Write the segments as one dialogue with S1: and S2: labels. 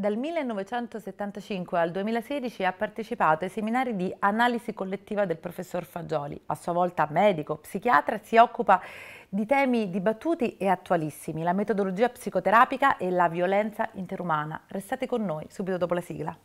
S1: Dal 1975 al 2016 ha partecipato ai seminari di analisi collettiva del professor Fagioli. A sua volta medico, psichiatra, si occupa di temi dibattuti e attualissimi, la metodologia psicoterapica e la violenza interumana. Restate con noi subito dopo la sigla.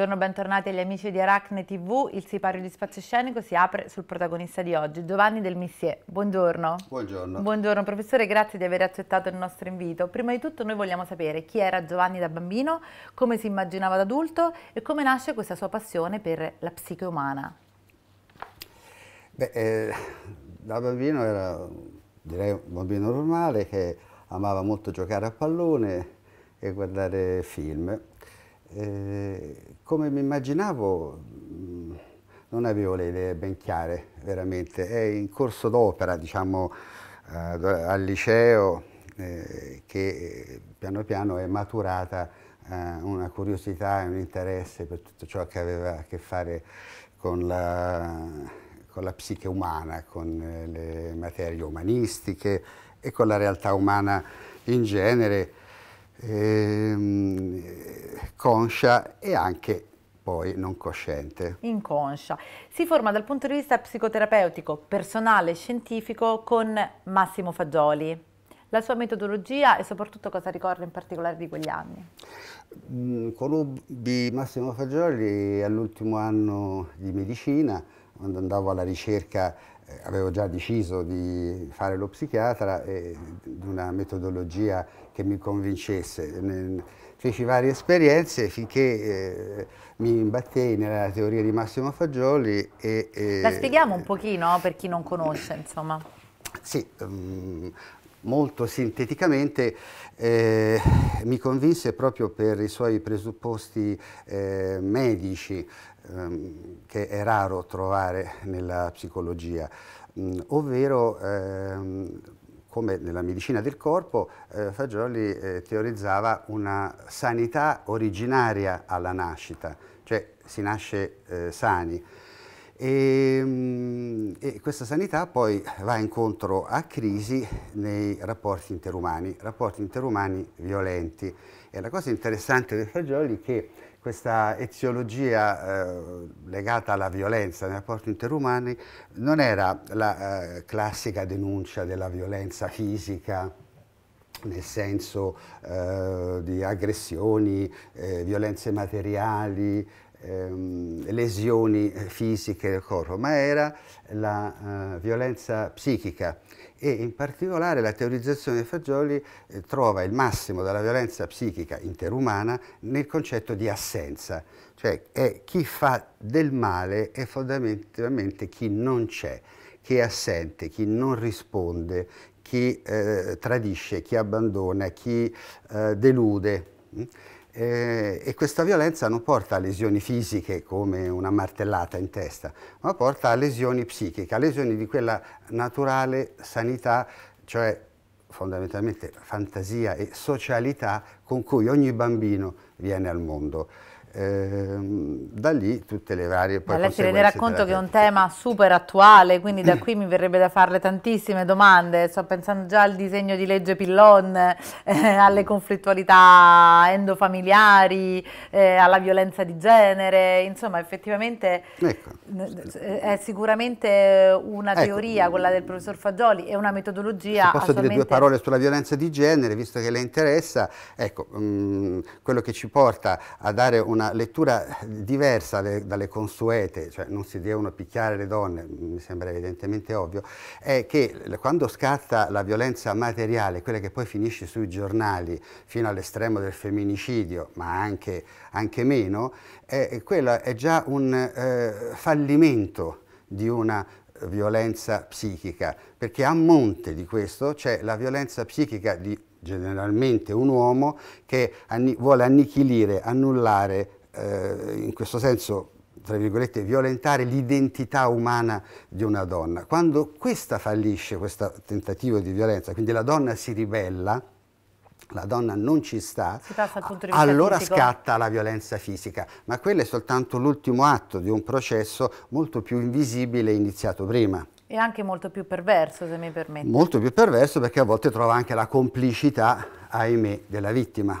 S1: Buongiorno, bentornati agli amici di Aracne TV. Il sipario di spazio scenico si apre sul protagonista di oggi, Giovanni Del Missier. Buongiorno. Buongiorno. Buongiorno professore, grazie di aver accettato il nostro invito. Prima di tutto noi vogliamo sapere chi era Giovanni da bambino, come si immaginava da adulto e come nasce questa sua passione per la psiche umana.
S2: Beh, eh, da bambino era direi un bambino normale che amava molto giocare a pallone e guardare film eh, come mi immaginavo mm, non avevo le idee ben chiare, veramente. È in corso d'opera, diciamo, eh, al liceo eh, che eh, piano piano è maturata eh, una curiosità e un interesse per tutto ciò che aveva a che fare con la, con la psiche umana, con le materie umanistiche e con la realtà umana in genere eh, conscia e anche poi non cosciente.
S1: Inconscia. Si forma dal punto di vista psicoterapeutico, personale e scientifico con Massimo Fagioli. La sua metodologia e soprattutto cosa ricorda in particolare di quegli anni?
S2: Mm, conobbi Massimo Fagioli all'ultimo anno di medicina, quando andavo alla ricerca eh, avevo già deciso di fare lo psichiatra e di una metodologia che mi convincesse. Feci varie esperienze finché eh, mi imbattei nella teoria di Massimo Fagioli e, e... Eh, La spieghiamo
S1: un pochino per chi non conosce, insomma.
S2: Sì, um, molto sinteticamente eh, mi convinse proprio per i suoi presupposti eh, medici ehm, che è raro trovare nella psicologia, mh, mm, ovvero ehm, come nella medicina del corpo, eh, Fagioli eh, teorizzava una sanità originaria alla nascita, cioè si nasce eh, sani. E, ehm, e, questa sanità poi va incontro a crisi nei rapporti interumani, rapporti interumani violenti. E la cosa interessante del Fagioli è che questa eziologia eh, legata alla violenza nei rapporti interumani non era la eh, classica denuncia della violenza fisica, nel senso eh, di aggressioni, eh, violenze materiali, ehm, lesioni eh, fisiche del corpo, ma era la eh, violenza psichica e in particolare la teorizzazione di Fagioli eh, trova il massimo della violenza psichica interumana nel concetto di assenza, cioè è chi fa del male è fondamentalmente chi non c'è, chi è assente, chi non risponde, chi eh, tradisce, chi abbandona, chi eh, delude. Mm? Eh, e questa violenza non porta a lesioni fisiche come una martellata in testa, ma porta a lesioni psichiche, a lesioni di quella naturale sanità, cioè fondamentalmente fantasia e socialità con cui ogni bambino viene al mondo. Ehm, da lì tutte le varie poi lei si renderà conto che è un
S1: tema super attuale, quindi da qui mi verrebbe da farle tantissime domande. Sto pensando già al disegno di legge Pillon, eh, alle conflittualità endofamiliari, eh, alla violenza di genere. Insomma, effettivamente ecco. Eh, è sicuramente una ecco. teoria, quella del professor Fagioli, e una metodologia. Se posso dire due parole
S2: sulla violenza di genere, visto che le interessa, ecco, mh, mm, quello che ci porta a dare una una lettura diversa dalle consuete, cioè non si devono picchiare le donne, mi sembra evidentemente ovvio, è che quando scatta la violenza materiale, quella che poi finisce sui giornali fino all'estremo del femminicidio, ma anche, anche meno, è, quella è già un eh, fallimento di una violenza psichica, perché a monte di questo c'è la violenza psichica di generalmente un uomo che anni vuole annichilire, annullare, eh, in questo senso tra virgolette, violentare l'identità umana di una donna. Quando questa fallisce, questo tentativo di violenza, quindi la donna si ribella, la donna non ci sta,
S1: allora fisico. scatta
S2: la violenza fisica, ma quello è soltanto l'ultimo atto di un processo molto più invisibile iniziato prima.
S1: E anche molto più perverso, se mi permette.
S2: Molto più perverso perché a volte trova anche la complicità, ahimè, della vittima.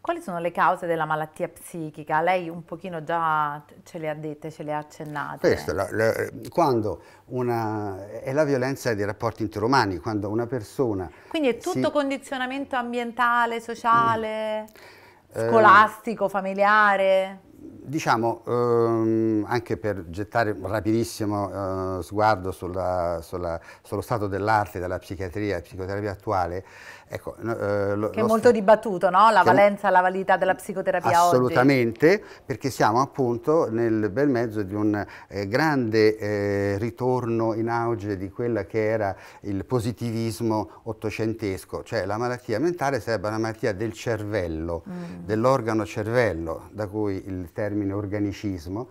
S1: Quali sono le cause della malattia psichica? Lei un pochino già ce le ha dette, ce le ha accennate. Questo,
S2: la, la, quando una, è la violenza dei rapporti interumani, quando una persona...
S1: Quindi è tutto si... condizionamento ambientale, sociale, mm.
S2: eh, scolastico,
S1: familiare?
S2: Diciamo, ehm, anche per gettare un rapidissimo eh, sguardo sulla, sulla, sullo stato dell'arte, della psichiatria e psicoterapia attuale, Ecco, eh, lo, che è molto
S1: dibattuto, no? la valenza, la validità della psicoterapia assolutamente,
S2: oggi. perché siamo appunto nel bel mezzo di un eh, grande eh, ritorno in auge di quella che era il positivismo ottocentesco, cioè la malattia mentale sarebbe una malattia del cervello, mm. dell'organo cervello, da cui il termine organicismo,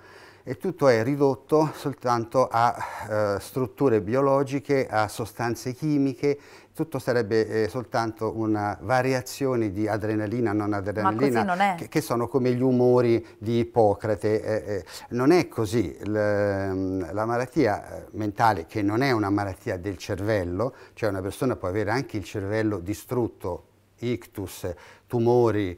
S2: e tutto è ridotto soltanto a eh, strutture biologiche, a sostanze chimiche, tutto sarebbe eh, soltanto una variazione di adrenalina, non adrenalina, non che, che, sono come gli umori di Ippocrate. Eh, eh non è così, L mm, la malattia eh, mentale, che non è una malattia del cervello, cioè una persona può avere anche il cervello distrutto, ictus, tumori,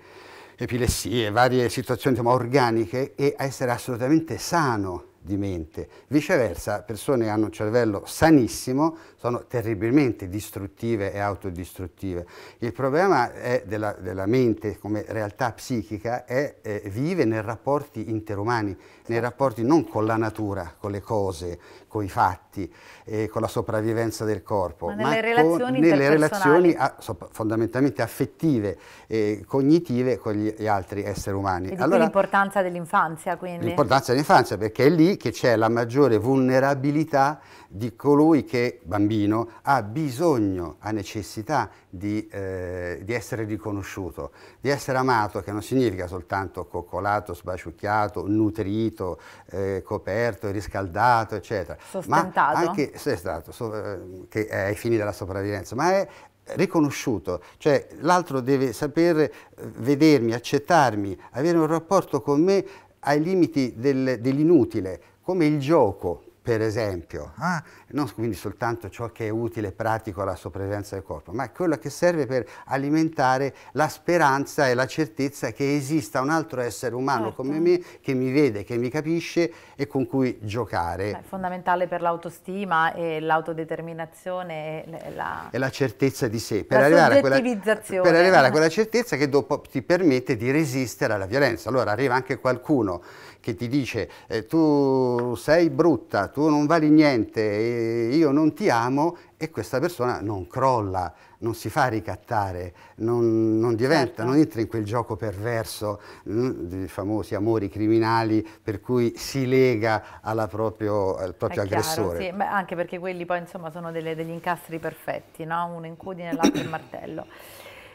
S2: epilessie, varie situazioni diciamo, organiche e essere assolutamente sano di mente. Viceversa, persone che hanno un cervello sanissimo sono terribilmente distruttive e autodistruttive. Il problema della, della, mente come realtà psichica è, eh, vive nei rapporti interumani, nei rapporti non con la natura, con le cose, con i fatti, eh, con la sopravvivenza del corpo, ma nelle ma relazioni, con, nelle relazioni a, ah, so, fondamentalmente affettive e cognitive con gli, altri esseri umani. E allora,
S1: l'importanza dell'infanzia quindi? L'importanza
S2: dell'infanzia perché è lì che c'è la maggiore vulnerabilità di colui che, bambino, ha bisogno, ha necessità di, eh, di essere riconosciuto, di essere amato, che non significa soltanto coccolato, sbaciucchiato, nutrito, eh, coperto, riscaldato, eccetera, ma anche se è stato, so, eh, che è ai fini della sopravvivenza, ma è riconosciuto, cioè l'altro deve saper eh, vedermi, accettarmi, avere un rapporto con me ai limiti del, dell'inutile, come il gioco, per esempio, ah, non quindi soltanto ciò che è utile e pratico alla sopravvivenza del corpo, ma quello che serve per alimentare la speranza e la certezza che esista un altro essere umano certo. come me che mi vede, che mi capisce e con cui giocare. È
S1: fondamentale per l'autostima e l'autodeterminazione e la...
S2: e la... certezza di sé, per, arrivare a, quella, per arrivare a quella certezza che dopo ti permette di resistere alla violenza. Allora arriva anche qualcuno che ti dice eh, tu sei brutta, tu non vali niente, io non ti amo e questa persona non crolla, non si fa ricattare, non, non diventa, certo. non entra in quel gioco perverso mm, dei famosi amori criminali per cui si lega proprio, al proprio È aggressore. Chiaro, sì.
S1: Beh, anche perché quelli poi insomma sono delle, degli incastri perfetti, no? uno in e l'altro il martello.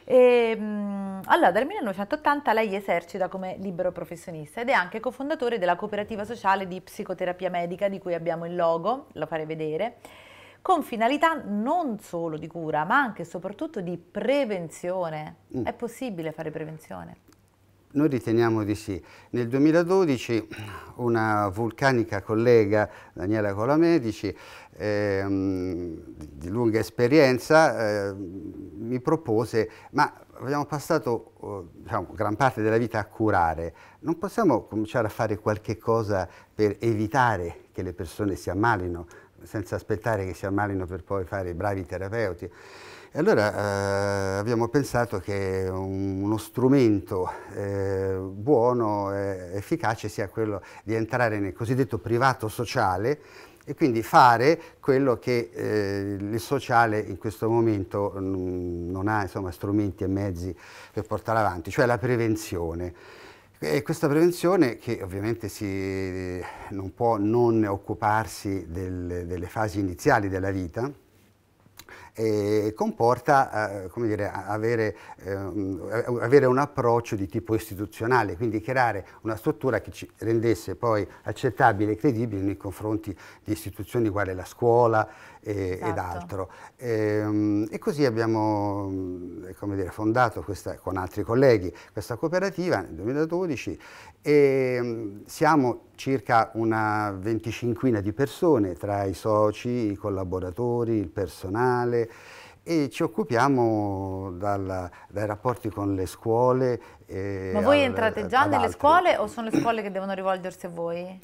S1: E, ehm, allora, dal 1980 lei esercita come libero professionista ed è anche cofondatore della cooperativa sociale di psicoterapia medica di cui abbiamo il logo, lo farei vedere, con finalità non solo di cura ma anche e soprattutto di prevenzione. Mm. È possibile fare prevenzione?
S2: Noi riteniamo di sì. Nel 2012 una vulcanica collega, Daniela Colamedici, ehm, di lunga esperienza, eh, mi propose, ma abbiamo passato eh, diciamo, gran parte della vita a curare, non possiamo cominciare a fare qualche cosa per evitare che le persone si ammalino, senza aspettare che si ammalino per poi fare i bravi terapeuti? E allora eh, abbiamo pensato che un, uno strumento eh, buono e efficace sia quello di entrare nel cosiddetto privato sociale e quindi fare quello che eh, il sociale in questo momento mm, non ha insomma, strumenti e mezzi per portare avanti, cioè la prevenzione. E questa prevenzione che ovviamente si, non può non occuparsi del, delle fasi iniziali della vita, e comporta eh, dire, avere, eh, avere, un approccio di tipo istituzionale, quindi creare una struttura che ci rendesse poi accettabile e credibile nei confronti di istituzioni quali la scuola, e, esatto. ed altro. E, ehm, e così abbiamo mm, dire, fondato questa, con altri colleghi questa cooperativa nel 2012 e mm, siamo circa una venticinquina di persone tra i soci, i collaboratori, il personale e ci occupiamo dal, dai rapporti con le scuole ma voi al, entrate già nelle altri.
S1: scuole o sono le scuole che devono rivolgersi a voi?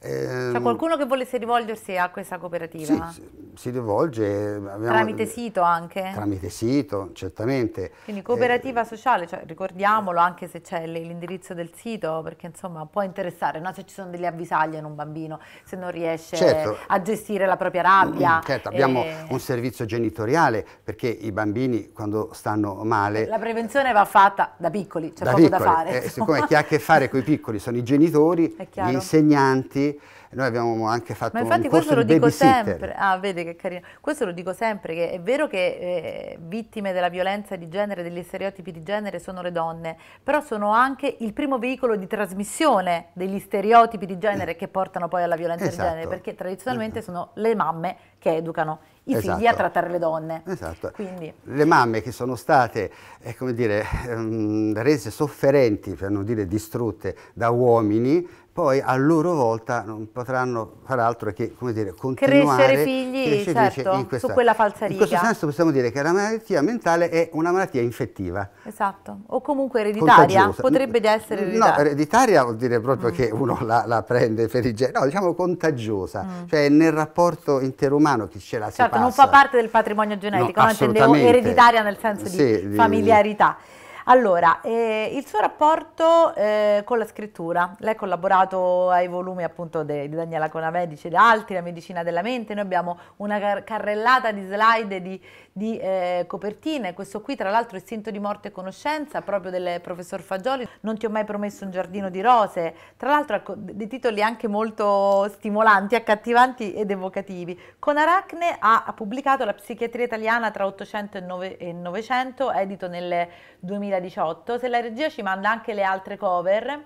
S2: Ehm, c'è cioè, qualcuno
S1: che volesse rivolgersi a questa cooperativa? Sì,
S2: si rivolge... Abbiamo, tramite
S1: sito anche?
S2: Tramite sito, certamente.
S1: Quindi cooperativa eh, sociale, cioè, ricordiamolo anche se c'è l'indirizzo del sito, perché insomma può interessare, no? se ci sono delle avvisaglie in un bambino, se non riesce certo, a gestire la propria rabbia. Mm, certo, abbiamo e... Eh. un
S2: servizio genitoriale, perché i bambini quando stanno male... La
S1: prevenzione va fatta da piccoli, cioè c'è poco piccoli. da fare. Eh, siccome
S2: chi ha a che fare con i piccoli sono i genitori, gli insegnanti, noi abbiamo anche fatto Ma infatti un questo lo dico sempre,
S1: ah vedi che carino, questo lo dico sempre, che è vero che eh, vittime della violenza di genere, degli stereotipi di genere sono le donne, però sono anche il primo veicolo di trasmissione degli stereotipi di genere eh. che portano poi alla violenza esatto. di genere, perché tradizionalmente eh. sono le mamme che educano i esatto. figli a esatto. trattare le donne. Esatto. Quindi.
S2: Le mamme che sono state eh, dire, ehm, rese sofferenti, per non dire distrutte, da uomini poi a loro volta non potranno far altro che come dire, continuare crescere figli crescere, certo, questa, su quella falsariga. In questo senso possiamo dire che la malattia mentale è una malattia infettiva.
S1: Esatto, o comunque ereditaria, contagiosa. potrebbe essere ereditaria. No,
S2: ereditaria vuol dire proprio mm. che uno la, la prende per il genere, no, diciamo contagiosa, mm. cioè nel rapporto interumano che ce la certo, si passa. Certo, non
S1: fa parte del patrimonio genetico, no, no ereditaria nel senso sì, di familiarità. Di, allora, eh, il suo rapporto eh, con la scrittura, lei ha collaborato ai volumi appunto di Daniela Conamedici cioè ed altri, La medicina della mente, noi abbiamo una car carrellata di slide di, di eh, copertine, questo qui tra l'altro è Istinto di morte e conoscenza, proprio del professor Fagioli, Non ti ho mai promesso un giardino di rose, tra l'altro ecco, dei titoli anche molto stimolanti, accattivanti ed evocativi. Con Aracne ha, ha pubblicato La psichiatria italiana tra 800 e 900, edito nel 2000 2018, se la regia ci manda anche le altre cover,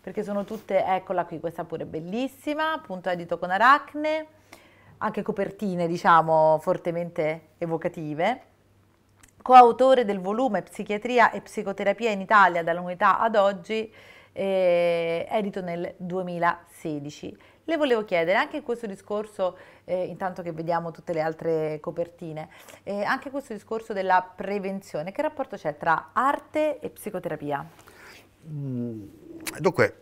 S1: perché sono tutte, eccola qui, questa pure bellissima, appunto edito con Aracne, anche copertine diciamo fortemente evocative. Coautore del volume Psichiatria e Psicoterapia in Italia dall'unità ad oggi, eh, edito nel 2016 le volevo chiedere anche questo discorso, eh, intanto che vediamo tutte le altre copertine, eh, anche questo discorso della prevenzione, che rapporto c'è tra arte e psicoterapia?
S2: Mm, dunque,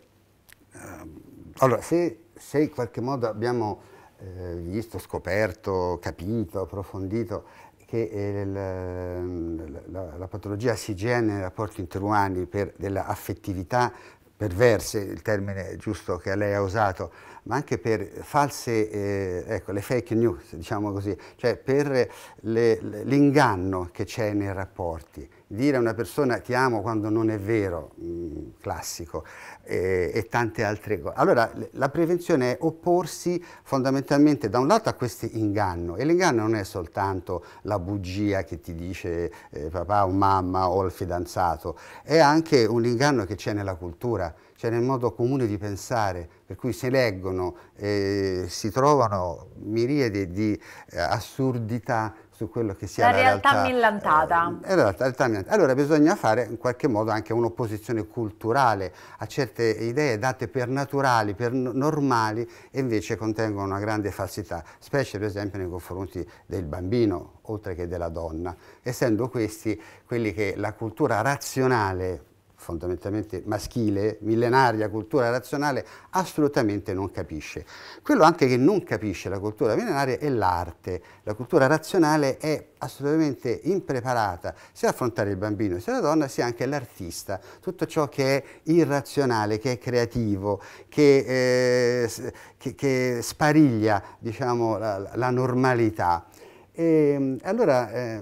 S2: ehm, allora se, se, in qualche modo abbiamo eh, visto, scoperto, capito, approfondito che eh, ehm, la, la, la, patologia si genera nei rapporti interumani per della affettività perverse, il termine giusto che lei ha usato, ma anche per false, eh, ecco, le fake news, diciamo così, cioè per l'inganno che c'è nei rapporti. Dire a una persona ti amo quando non è vero, mh, mm, classico, eh, e tante altre cose. Allora, la prevenzione è opporsi fondamentalmente da un lato a questo inganno, e l'inganno non è soltanto la bugia che ti dice eh, papà o mamma o il fidanzato, è anche un inganno che c'è nella cultura c'era il modo comune di pensare, per cui si leggono e si trovano miriadi di eh, assurdità su quello che sia la, la realtà,
S1: millantata. Eh,
S2: la realtà millantata. Allora bisogna fare in qualche modo anche un'opposizione culturale a certe idee date per naturali, per normali e invece contengono una grande falsità, specie per esempio nei confronti del bambino oltre che della donna, essendo questi quelli che la cultura razionale fondamentalmente maschile, millenaria, cultura razionale, assolutamente non capisce. Quello anche che non capisce la cultura millenaria è l'arte. La cultura razionale è assolutamente impreparata sia ad affrontare il bambino sia la donna, sia anche l'artista. Tutto ciò che è irrazionale, che è creativo, che, eh, che, che spariglia diciamo, la, la normalità. E, ehm, allora, eh,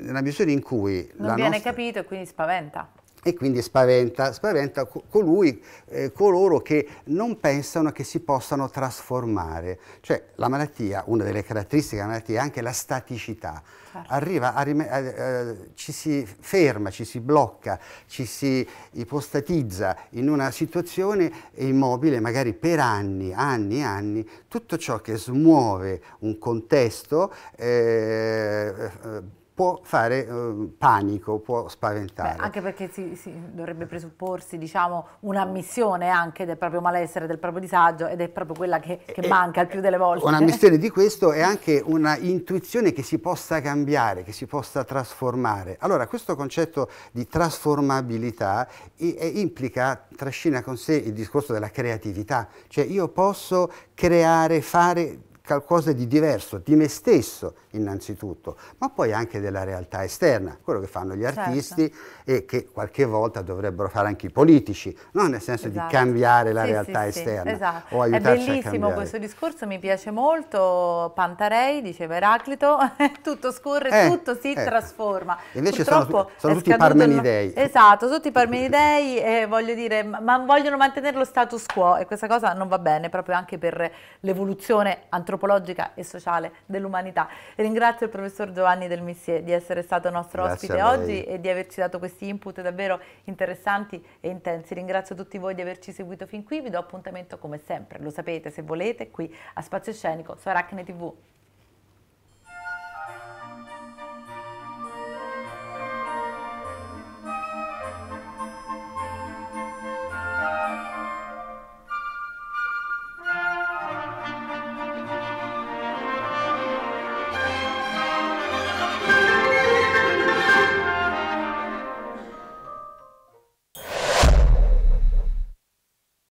S2: nella misura in cui... Non viene nostra...
S1: capito e quindi spaventa
S2: e quindi spaventa, spaventa colui, eh, coloro che non pensano che si possano trasformare. Cioè la malattia, una delle caratteristiche della malattia è anche la staticità. Certo. Arriva a, a, a, eh, eh, ci si ferma, ci si blocca, ci si ipostatizza in una situazione immobile magari per anni, anni e anni. Tutto ciò che smuove un contesto eh, eh può fare eh, panico, può spaventare. Beh,
S1: anche perché si, si dovrebbe presupporsi diciamo, un'ammissione anche del proprio malessere, del proprio disagio ed è proprio quella che, che e, eh, eh, manca il più delle volte. Un'ammissione
S2: di questo è anche una intuizione che si possa cambiare, che si possa trasformare. Allora questo concetto di trasformabilità e, e eh, implica, trascina con sé il discorso della creatività, cioè io posso creare, fare qualcosa di diverso, di me stesso innanzitutto, ma poi anche della realtà esterna, quello che fanno gli certo. artisti e che qualche volta dovrebbero fare anche i politici, non nel senso esatto. di cambiare la sì, realtà sì, esterna sì, esatto. o È bellissimo questo
S1: discorso, mi piace molto, Pantarei, diceva Eraclito, tutto scorre, eh, tutto si eh. trasforma. Invece Purtroppo sono, sono tutti Parmenidei. No... Esatto, tutti Parmenidei, eh, voglio dire, ma vogliono mantenere lo status quo e questa cosa non va bene proprio anche per l'evoluzione antropologica e sociale dell'umanità. Ringrazio il professor Giovanni Del Missier di essere stato nostro Grazie ospite oggi e di averci dato questi questi input davvero interessanti e intensi. Ringrazio tutti voi di averci seguito fin qui, vi do appuntamento come sempre, lo sapete se volete, qui a Spazio Scenico su Arachne TV.